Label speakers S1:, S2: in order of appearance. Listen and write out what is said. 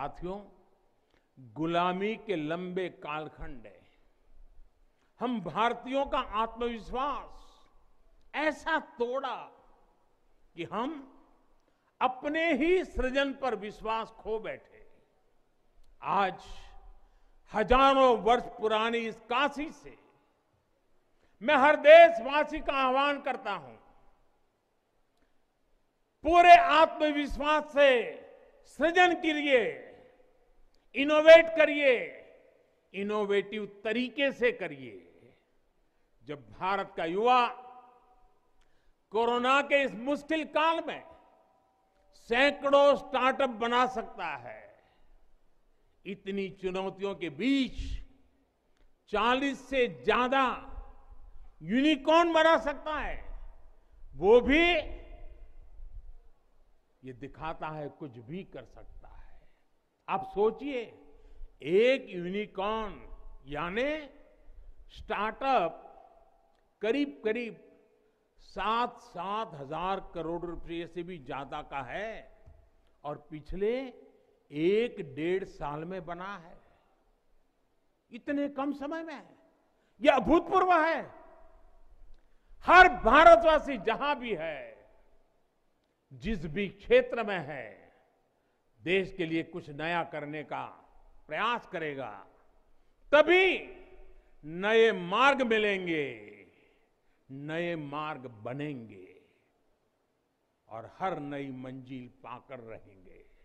S1: साथियों गुलामी के लंबे कालखंड है हम भारतीयों का आत्मविश्वास ऐसा तोड़ा कि हम अपने ही सृजन पर विश्वास खो बैठे आज हजारों वर्ष पुरानी इस काशी से मैं हर देशवासी का आह्वान करता हूं पूरे आत्मविश्वास से सृजन के लिए इनोवेट करिए इनोवेटिव तरीके से करिए जब भारत का युवा कोरोना के इस मुश्किल काल में सैकड़ों स्टार्टअप बना सकता है इतनी चुनौतियों के बीच 40 से ज्यादा यूनिकॉर्न बना सकता है वो भी ये दिखाता है कुछ भी कर सकता है आप सोचिए एक यूनिकॉर्न यानी स्टार्टअप करीब करीब सात सात हजार करोड़ रुपये से भी ज्यादा का है और पिछले एक डेढ़ साल में बना है इतने कम समय में है यह अभूतपूर्व है हर भारतवासी जहां भी है जिस भी क्षेत्र में है देश के लिए कुछ नया करने का प्रयास करेगा तभी नए मार्ग मिलेंगे नए मार्ग बनेंगे और हर नई मंजिल पाकर रहेंगे